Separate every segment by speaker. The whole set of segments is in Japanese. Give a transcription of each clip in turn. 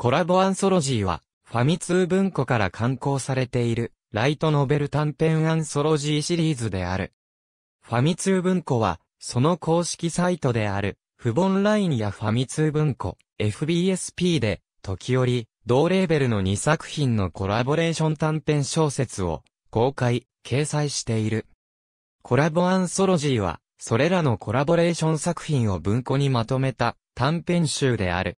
Speaker 1: コラボアンソロジーは、ファミ通文庫から刊行されている、ライトノベル短編アンソロジーシリーズである。ファミ通文庫は、その公式サイトである、フボンラインやファミ通文庫、FBSP で、時折、同レーベルの2作品のコラボレーション短編小説を、公開、掲載している。コラボアンソロジーは、それらのコラボレーション作品を文庫にまとめた短編集である。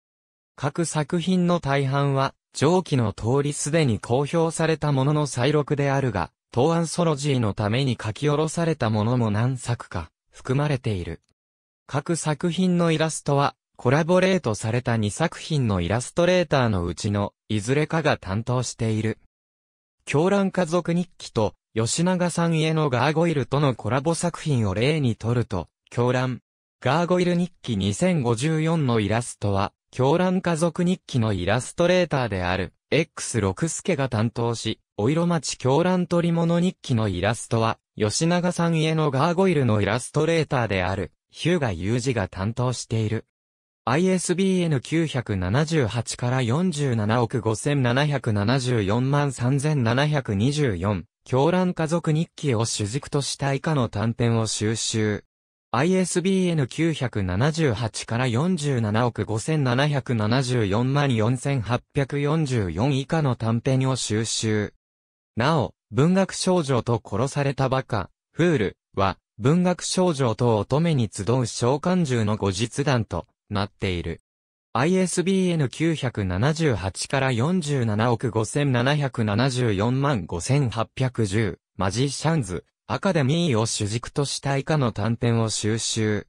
Speaker 1: 各作品の大半は、上記の通りすでに公表されたものの再録であるが、当アンソロジーのために書き下ろされたものも何作か、含まれている。各作品のイラストは、コラボレートされた2作品のイラストレーターのうちの、いずれかが担当している。狂乱家族日記と、吉永さんへのガーゴイルとのコラボ作品を例にとると、狂乱。ガーゴイル日記2054のイラストは、狂乱家族日記のイラストレーターである、X 六助が担当し、お色町狂乱取物日記のイラストは、吉永さんへのガーゴイルのイラストレーターである、ヒューガユージが担当している。ISBN 978から47億5774万3724、狂乱家族日記を主軸とした以下の短編を収集。ISBN 978から47億5774万4844以下の短編を収集。なお、文学少女と殺されたバカ、フールは、文学少女と乙女に集う召喚獣の後日談となっている。ISBN 978から47億5774万5810マジシャンズ、アカデミーを主軸とした以下の短編を収集。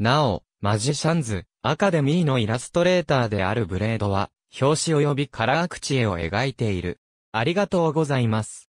Speaker 1: なお、マジシャンズ、アカデミーのイラストレーターであるブレードは、表紙及びカラー口絵を描いている。ありがとうございます。